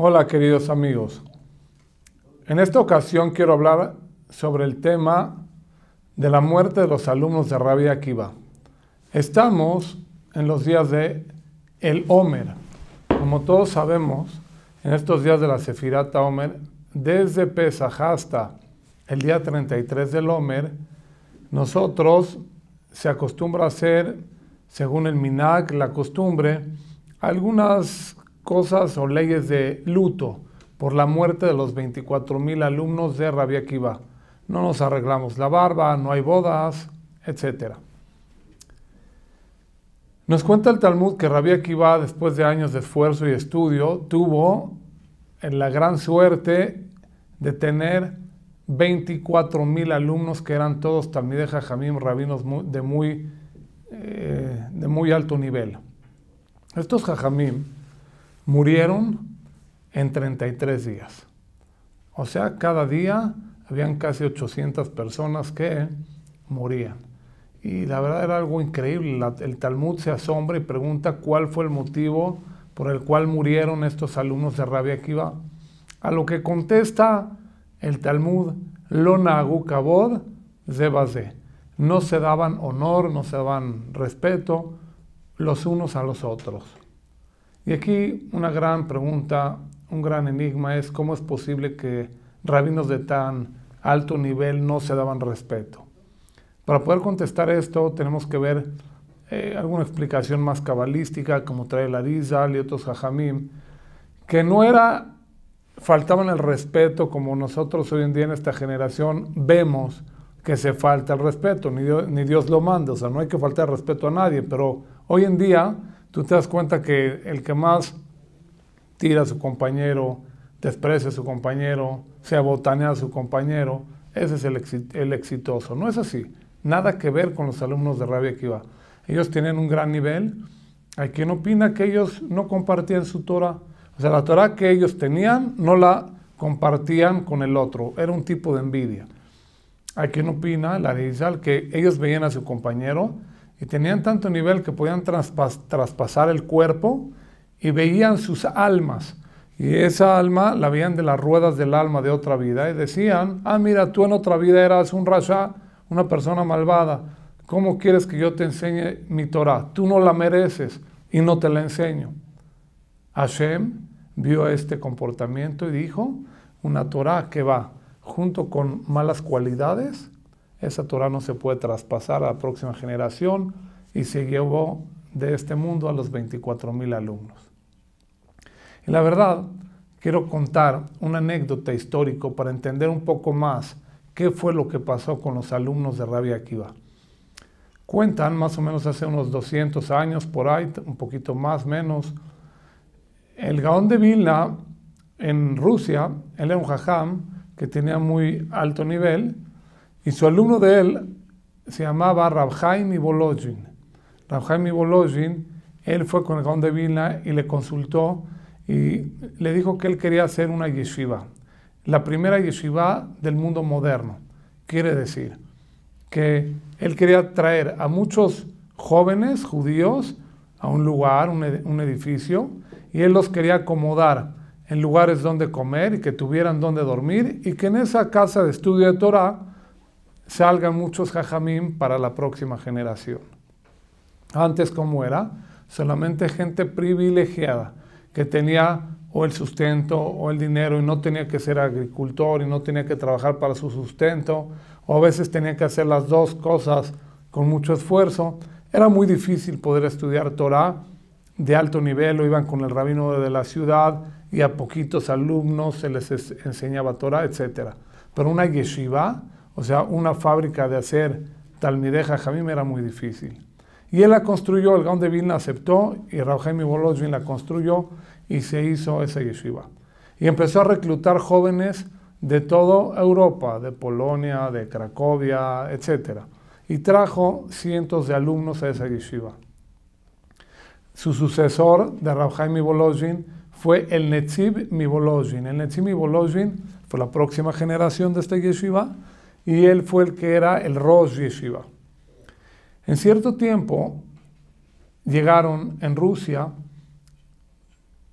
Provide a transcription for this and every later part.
Hola queridos amigos. En esta ocasión quiero hablar sobre el tema de la muerte de los alumnos de Rabia Akiva. Estamos en los días de el Omer. Como todos sabemos, en estos días de la Sefirata homer desde Pesaj hasta el día 33 del Omer, nosotros se acostumbra a hacer, según el Minak la costumbre, algunas cosas o leyes de luto por la muerte de los 24 mil alumnos de Rabia Akiva. No nos arreglamos la barba, no hay bodas, etc. Nos cuenta el Talmud que Rabia Akiva, después de años de esfuerzo y estudio, tuvo la gran suerte de tener 24 mil alumnos que eran todos también de Jajamim, rabinos de muy, eh, de muy alto nivel. Estos Jajamim, murieron en 33 días. O sea, cada día habían casi 800 personas que morían. Y la verdad era algo increíble. el Talmud se asombra y pregunta cuál fue el motivo por el cual murieron estos alumnos de Rabia Akiva. A lo que contesta el Talmud, Lonagu Kabod No se daban honor, no se daban respeto los unos a los otros. Y aquí una gran pregunta, un gran enigma es cómo es posible que rabinos de tan alto nivel no se daban respeto. Para poder contestar esto tenemos que ver eh, alguna explicación más cabalística, como trae la Dizal y otros Jajamim, que no era, faltaban el respeto como nosotros hoy en día en esta generación vemos que se falta el respeto, ni ni Dios lo manda, o sea, no hay que faltar respeto a nadie, pero hoy en día tú te das cuenta que el que más tira a su compañero, desprecia a su compañero, se abotanea a su compañero, ese es el, exitoso. No es así. Nada que ver con los alumnos de Rabia Kiva. Ellos tienen un gran nivel. Hay quien opina que ellos no compartían su Torah. O sea, la Torah que ellos tenían no la compartían con el otro. Era un tipo de envidia. Hay quien opina, la de Israel, que ellos veían a su compañero y tenían tanto nivel que podían traspasar el cuerpo y veían sus almas. Y esa alma la veían de las ruedas del alma de otra vida y decían, ah, mira, tú en otra vida eras un rasha, una persona malvada. ¿Cómo quieres que yo te enseñe mi Torah? Tú no la mereces y no te la enseño. Hashem vio este comportamiento y dijo, una Torah que va junto con malas cualidades esa Torah no se puede traspasar a la próxima generación y se llevó de este mundo a los 24 mil alumnos. Y la verdad, quiero contar una anécdota histórica para entender un poco más qué fue lo que pasó con los alumnos de Rabia Akiva. Cuentan más o menos hace unos 200 años por ahí, un poquito más, menos. El Gaón de Vilna en Rusia, él era un que tenía muy alto nivel y su alumno de él se llamaba Rabjaim Ibolojin. Rabjaim Ibolojin, él fue con el Gaón de Vilna y le consultó y le dijo que él quería hacer una yeshiva, la primera yeshiva del mundo moderno. Quiere decir que él quería traer a muchos jóvenes judíos a un lugar, un edificio, y él los quería acomodar en lugares donde comer y que tuvieran donde dormir y que en esa casa de estudio de Torah salgan muchos jajamín para la próxima generación. Antes, ¿cómo era? Solamente gente privilegiada que tenía o el sustento o el dinero y no tenía que ser agricultor y no tenía que trabajar para su sustento o a veces tenía que hacer las dos cosas con mucho esfuerzo. Era muy difícil poder estudiar Torah de alto nivel, o iban con el rabino de la ciudad y a poquitos alumnos se les enseñaba Torah, etc. Pero una yeshiva o sea, una fábrica de hacer Talmideja Jamim era muy difícil. Y él la construyó, el Gaon de Vilna aceptó y Rav Jaime la construyó y se hizo esa yeshiva. Y empezó a reclutar jóvenes de toda Europa, de Polonia, de Cracovia, etc. Y trajo cientos de alumnos a esa yeshiva. Su sucesor de Rav Mibolojin fue el Netzib Mivolozhin. El Netzib Mivolozhin fue la próxima generación de esta yeshiva y él fue el que era el Rosh Yeshiva. En cierto tiempo llegaron en Rusia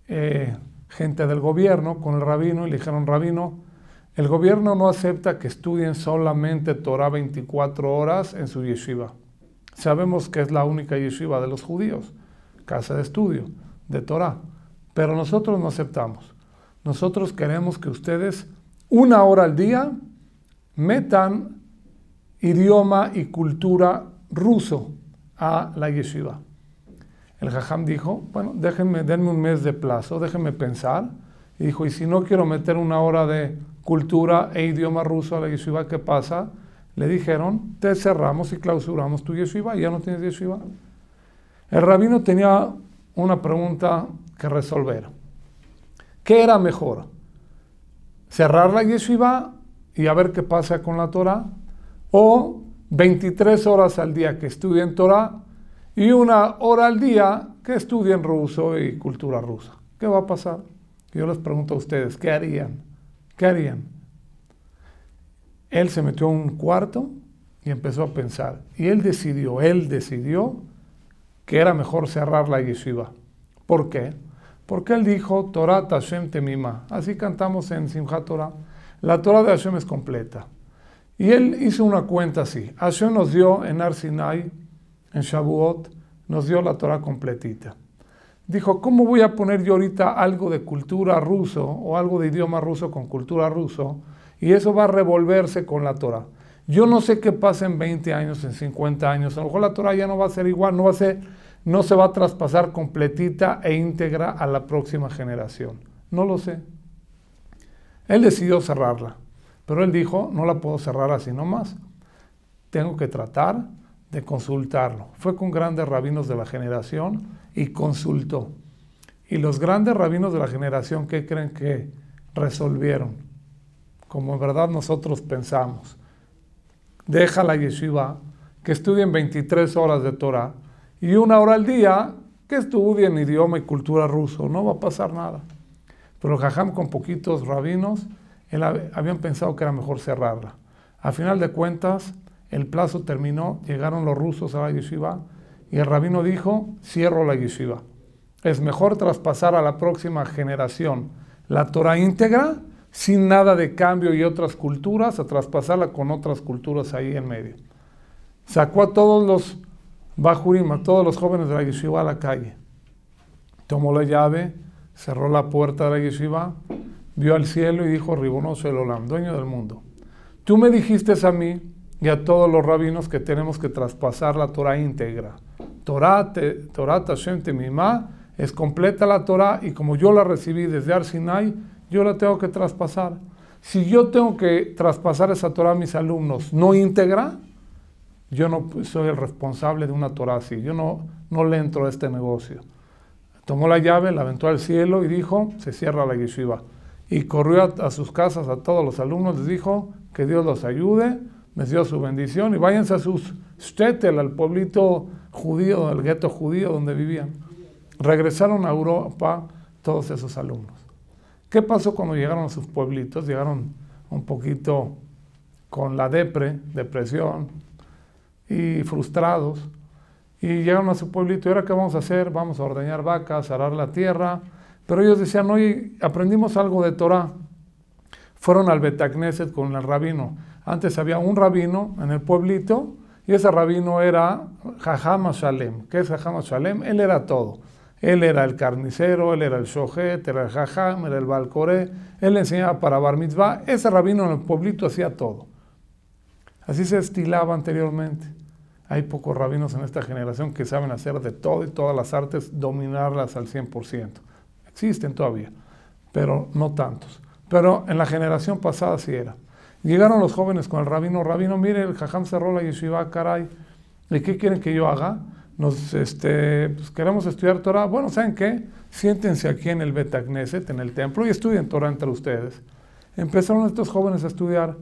eh, gente del gobierno con el rabino y le dijeron, rabino, el gobierno no acepta que estudien solamente Torah 24 horas en su yeshiva. Sabemos que es la única yeshiva de los judíos, casa de estudio de Torah, pero nosotros no aceptamos. Nosotros queremos que ustedes una hora al día metan idioma y cultura ruso a la yeshiva. El jajam dijo, bueno, déjenme, denme un mes de plazo, déjenme pensar. Y dijo, y si no quiero meter una hora de cultura e idioma ruso a la yeshiva, ¿qué pasa? Le dijeron, te cerramos y clausuramos tu yeshiva, ya no tienes yeshiva. El rabino tenía una pregunta que resolver. ¿Qué era mejor? ¿Cerrar la yeshiva y a ver qué pasa con la Torá, o 23 horas al día que estudien Torá, y una hora al día que estudien ruso y cultura rusa. ¿Qué va a pasar? Yo les pregunto a ustedes, ¿qué harían? ¿Qué harían? Él se metió a un cuarto y empezó a pensar. Y él decidió, él decidió que era mejor cerrar la yeshiva. ¿Por qué? Porque él dijo, Torah Tashem Temima. Así cantamos en Simchat Torah. La Torah de Hashem es completa. Y él hizo una cuenta así. Hashem nos dio en Arsinai, en Shavuot, nos dio la Torah completita. Dijo, ¿cómo voy a poner yo ahorita algo de cultura ruso o algo de idioma ruso con cultura ruso? Y eso va a revolverse con la Torah. Yo no sé qué pasa en 20 años, en 50 años. A lo mejor la Torah ya no va a ser igual, no, va a ser, no se va a traspasar completita e íntegra a la próxima generación. No lo sé. Él decidió cerrarla, pero él dijo, no la puedo cerrar así nomás, tengo que tratar de consultarlo. Fue con grandes rabinos de la generación y consultó. Y los grandes rabinos de la generación, ¿qué creen que resolvieron? Como en verdad nosotros pensamos. déjala la yeshiva, que estudien 23 horas de Torah y una hora al día, que estudien idioma y cultura ruso. No va a pasar nada. Pero Jajam con poquitos rabinos, habían pensado que era mejor cerrarla. A final de cuentas, el plazo terminó, llegaron los rusos a la yeshiva y el rabino dijo, cierro la yeshiva. Es mejor traspasar a la próxima generación la Torah íntegra, sin nada de cambio y otras culturas, a traspasarla con otras culturas ahí en medio. Sacó a todos los bajurim, a todos los jóvenes de la yeshiva a la calle. Tomó la llave, cerró la puerta de la yeshiva, vio al cielo y dijo, Ribonoso el Olam, dueño del mundo, tú me dijiste a mí y a todos los rabinos que tenemos que traspasar la Torah íntegra. Torah, te, Torah Tashem es completa la Torah y como yo la recibí desde Arsinai, yo la tengo que traspasar. Si yo tengo que traspasar esa Torah a mis alumnos no íntegra, yo no soy el responsable de una Torah así, yo no, no le entro a este negocio. Tomó la llave, la aventó al cielo y dijo, se cierra la yeshiva. Y corrió a, sus casas a todos los alumnos, les dijo, que Dios los ayude, les dio su bendición y váyanse a sus shtetl, al pueblito judío, al gueto judío donde vivían. Regresaron a Europa todos esos alumnos. ¿Qué pasó cuando llegaron a sus pueblitos? Llegaron un poquito con la depresión y frustrados y llegaron a su pueblito, ¿y ahora qué vamos a hacer? Vamos a ordeñar vacas, arar la tierra. Pero ellos decían, hoy aprendimos algo de Torah. Fueron al Betacneset con el rabino. Antes había un rabino en el pueblito y ese rabino era Jajama Shalem. ¿Qué es Jajama Shalem? Él era todo. Él era el carnicero, él era el shohet, era el jajam, era el balcoré, él enseñaba para bar mitzvah. Ese rabino en el pueblito hacía todo. Así se estilaba anteriormente. Hay pocos rabinos en esta generación que saben hacer de todo y todas las artes, dominarlas al 100%. Existen todavía, pero no tantos. Pero en la generación pasada sí era. Llegaron los jóvenes con el rabino, rabino, mire, el jajam cerró la yeshiva, caray, ¿y qué quieren que yo haga? Nos, este, pues, queremos estudiar Torah. Bueno, ¿saben qué? Siéntense aquí en el Betagneset, en el templo, y estudien Torah entre ustedes. Empezaron estos jóvenes a estudiar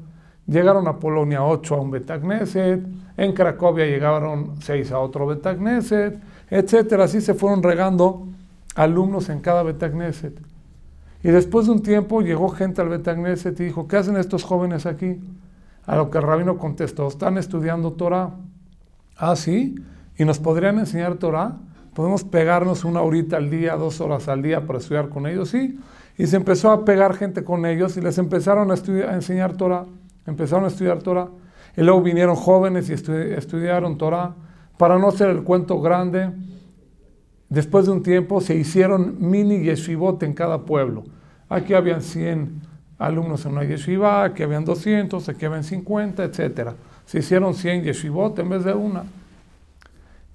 Llegaron a Polonia 8 a un Betagneset, en Cracovia llegaron seis a otro Betagneset, etc. Así se fueron regando alumnos en cada Betagneset. Y después de un tiempo llegó gente al Betagneset y dijo, ¿qué hacen estos jóvenes aquí? A lo que el rabino contestó, están estudiando Torah. Ah, sí, y nos podrían enseñar Torah. Podemos pegarnos una horita al día, dos horas al día para estudiar con ellos, sí. Y se empezó a pegar gente con ellos y les empezaron a, estudiar, a enseñar Torah empezaron a estudiar Torah. Y luego vinieron jóvenes y estudiaron Torah. Para no hacer el cuento grande, después de un tiempo se hicieron mini yeshivot en cada pueblo. Aquí habían 100 alumnos en una yeshiva, aquí habían 200, aquí habían 50, etc. Se hicieron 100 yeshivot en vez de una.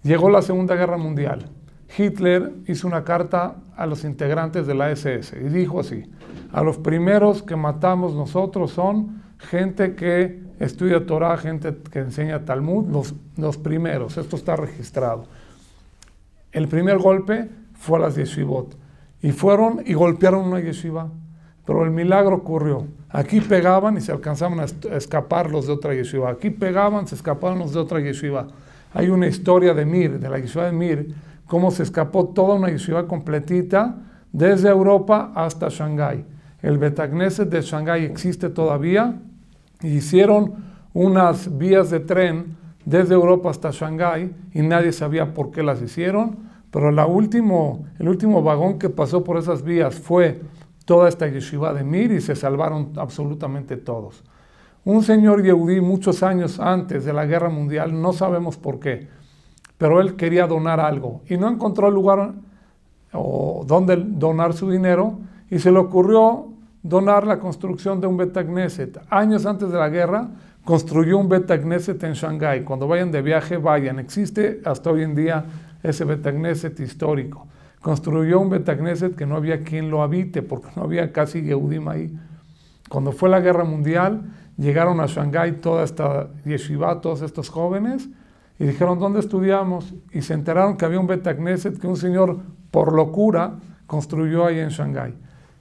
Llegó la Segunda Guerra Mundial. Hitler hizo una carta a los integrantes de la SS y dijo así, a los primeros que matamos nosotros son gente que estudia Torah, gente que enseña Talmud, los, los primeros, esto está registrado. El primer golpe fue a las yeshivot y fueron y golpearon una yeshiva, pero el milagro ocurrió. Aquí pegaban y se alcanzaban a escapar los de otra yeshiva. Aquí pegaban, se escapaban los de otra yeshiva. Hay una historia de Mir, de la yeshiva de Mir, cómo se escapó toda una yeshiva completita desde Europa hasta Shanghái el Betagneset de Shanghái existe todavía. hicieron unas vías de tren desde Europa hasta Shanghái y nadie sabía por qué las hicieron. Pero último, el último vagón que pasó por esas vías fue toda esta yeshiva de Mir y se salvaron absolutamente todos. Un señor Yehudi, muchos años antes de la guerra mundial, no sabemos por qué, pero él quería donar algo y no encontró lugar o dónde donar su dinero y se le ocurrió donar la construcción de un Betagneset. Años antes de la guerra construyó un Betagneset en Shanghái. Cuando vayan de viaje, vayan. Existe hasta hoy en día ese Betagneset histórico. Construyó un Betagneset que no había quien lo habite porque no había casi Yehudim ahí. Cuando fue la guerra mundial, llegaron a Shanghái toda esta yeshiva, todos estos jóvenes, y dijeron, ¿dónde estudiamos? Y se enteraron que había un Betagneset que un señor, por locura, construyó ahí en Shanghái.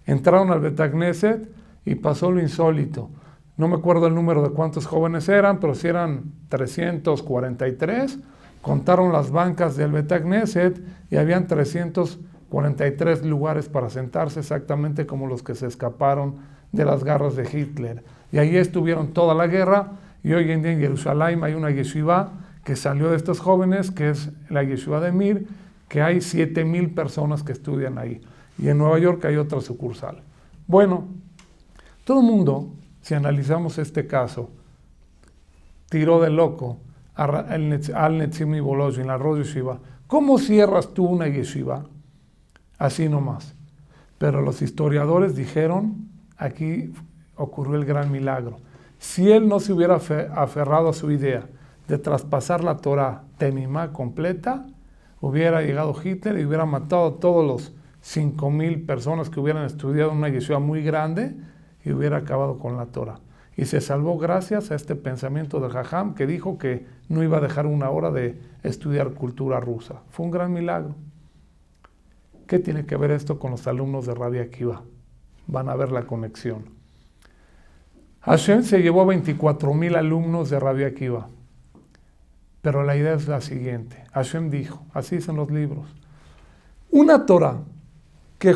Entraron al Betagneset y pasó lo insólito. No me acuerdo el número de cuántos jóvenes eran, pero si eran 343, contaron las bancas del Betagneset y habían 343 lugares para sentarse, exactamente como los que se escaparon de las garras de Hitler. Y ahí estuvieron toda la guerra y hoy en día en Jerusalén hay una yeshiva que salió de estos jóvenes, que es la yeshiva de Mir, que hay 7.000 personas que estudian ahí y en Nueva York hay otra sucursal. Bueno, todo el mundo, si analizamos este caso, tiró de loco al y en la Rod Yeshiva. ¿Cómo cierras tú una yeshiva? Así nomás. Pero los historiadores dijeron, aquí ocurrió el gran milagro. Si él no se hubiera aferrado a su idea de traspasar la Torah tenimá completa, hubiera llegado Hitler y hubiera matado a todos los 5.000 mil personas que hubieran estudiado una yeshua muy grande y hubiera acabado con la Torah. Y se salvó gracias a este pensamiento de Jajam que dijo que no iba a dejar una hora de estudiar cultura rusa. Fue un gran milagro. ¿Qué tiene que ver esto con los alumnos de Rabia Akiva? Van a ver la conexión. Hashem se llevó a mil alumnos de Rabia Akiva. Pero la idea es la siguiente. Hashem dijo, así dicen los libros, una Torah que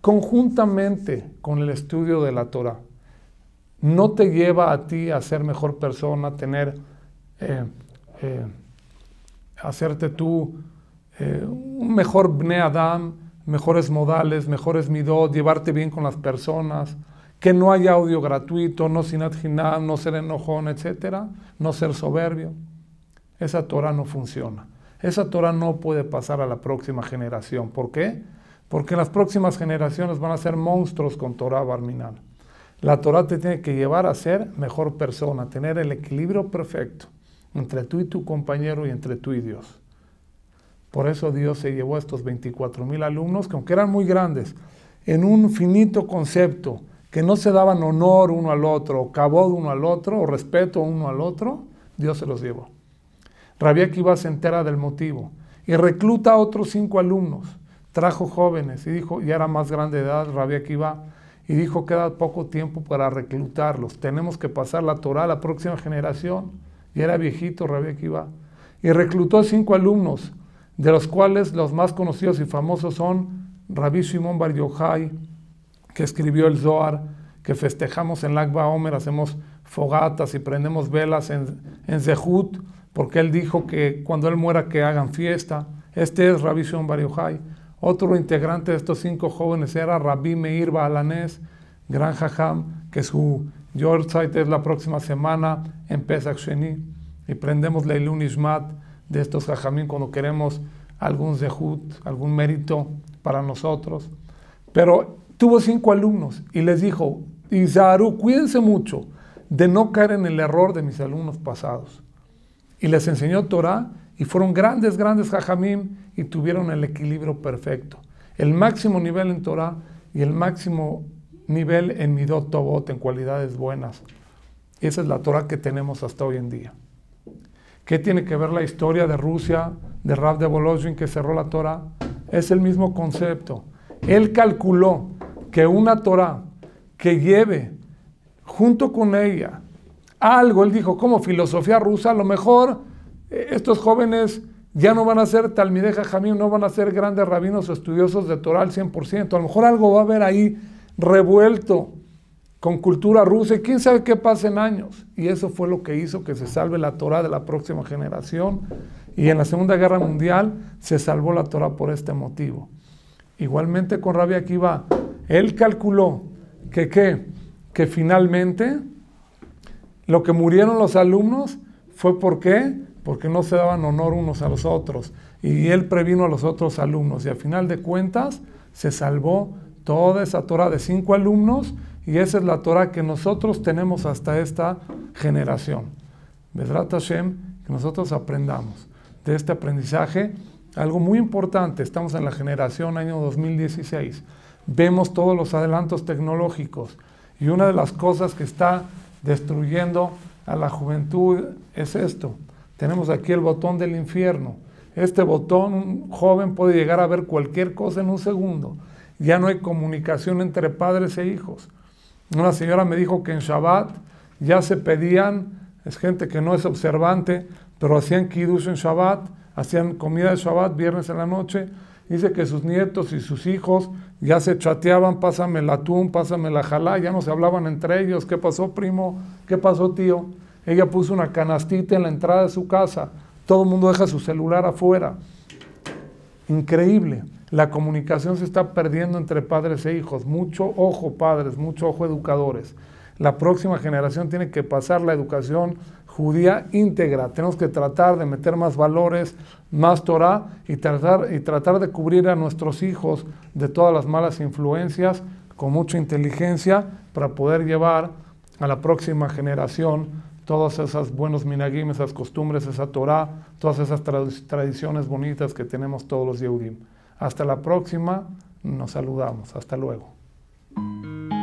conjuntamente con el estudio de la Torah no te lleva a ti a ser mejor persona, tener, eh, eh, hacerte tú eh, un mejor Bne Adam, mejores modales, mejores midot, llevarte bien con las personas, que no haya audio gratuito, no sin hinam, no ser enojón, etcétera, no ser soberbio. Esa Torah no funciona. Esa Torah no puede pasar a la próxima generación. ¿Por qué? Porque las próximas generaciones van a ser monstruos con Torah Barminal. La Torah te tiene que llevar a ser mejor persona, tener el equilibrio perfecto entre tú y tu compañero y entre tú y Dios. Por eso Dios se llevó a estos 24 mil alumnos, que aunque eran muy grandes, en un finito concepto, que no se daban honor uno al otro, o cabod uno al otro, o respeto uno al otro, Dios se los llevó. Rabia Kiva se entera del motivo y recluta a otros cinco alumnos. Trajo jóvenes y dijo, ya era más grande de edad, Rabia Akiva, y dijo, queda poco tiempo para reclutarlos, tenemos que pasar la Torah a la próxima generación. Y era viejito Rabia Akiva. Y reclutó cinco alumnos, de los cuales los más conocidos y famosos son Rabbi Simón Bar Yojai, que escribió el Zohar, que festejamos en Lagba Omer, hacemos fogatas y prendemos velas en, en Zehut, porque él dijo que cuando él muera que hagan fiesta. Este es Rabbi simón Bar Yojai, otro integrante de estos cinco jóvenes era Rabbi Meir Balanés, gran jajam, que su Yorkshire es la próxima semana en Pesach Sheni. Y prendemos la Ishmat de estos jajamín cuando queremos algún zehut, algún mérito para nosotros. Pero tuvo cinco alumnos y les dijo, Izaru, cuídense mucho de no caer en el error de mis alumnos pasados. Y les enseñó Torah y fueron grandes, grandes jajamim y tuvieron el equilibrio perfecto. El máximo nivel en Torah y el máximo nivel en Midot Tobot, en cualidades buenas. Esa es la Torah que tenemos hasta hoy en día. ¿Qué tiene que ver la historia de Rusia, de Rav de Volozhin que cerró la Torah? Es el mismo concepto. Él calculó que una Torah que lleve junto con ella algo, él dijo, como filosofía rusa, a lo mejor estos jóvenes ya no van a ser talmideja jamín, no van a ser grandes rabinos estudiosos de Torah al 100%. A lo mejor algo va a haber ahí revuelto con cultura rusa y quién sabe qué pasa en años. Y eso fue lo que hizo que se salve la Torah de la próxima generación. Y en la Segunda Guerra Mundial se salvó la Torah por este motivo. Igualmente con Rabia Akiva, él calculó que que finalmente lo que murieron los alumnos fue porque porque no se daban honor unos a los otros. Y él previno a los otros alumnos. Y al final de cuentas se salvó toda esa Torah de cinco alumnos y esa es la Torah que nosotros tenemos hasta esta generación. Vedrat Hashem, que nosotros aprendamos de este aprendizaje. Algo muy importante, estamos en la generación año 2016. Vemos todos los adelantos tecnológicos y una de las cosas que está destruyendo a la juventud es esto, tenemos aquí el botón del infierno. Este botón, un joven puede llegar a ver cualquier cosa en un segundo. Ya no hay comunicación entre padres e hijos. Una señora me dijo que en Shabbat ya se pedían, es gente que no es observante, pero hacían kiddush en Shabbat, hacían comida de Shabbat viernes en la noche. Dice que sus nietos y sus hijos ya se chateaban, pásame el atún, pásame la jalá, ya no se hablaban entre ellos, ¿qué pasó primo? ¿Qué pasó tío? Ella puso una canastita en la entrada de su casa. Todo el mundo deja su celular afuera. Increíble. La comunicación se está perdiendo entre padres e hijos. Mucho ojo padres, mucho ojo educadores. La próxima generación tiene que pasar la educación judía íntegra. Tenemos que tratar de meter más valores, más Torah y tratar, y tratar de cubrir a nuestros hijos de todas las malas influencias con mucha inteligencia para poder llevar a la próxima generación todas esas buenos minagim, esas costumbres, esa Torah, todas esas tradiciones bonitas que tenemos todos los Yehudim. Hasta la próxima, nos saludamos, hasta luego.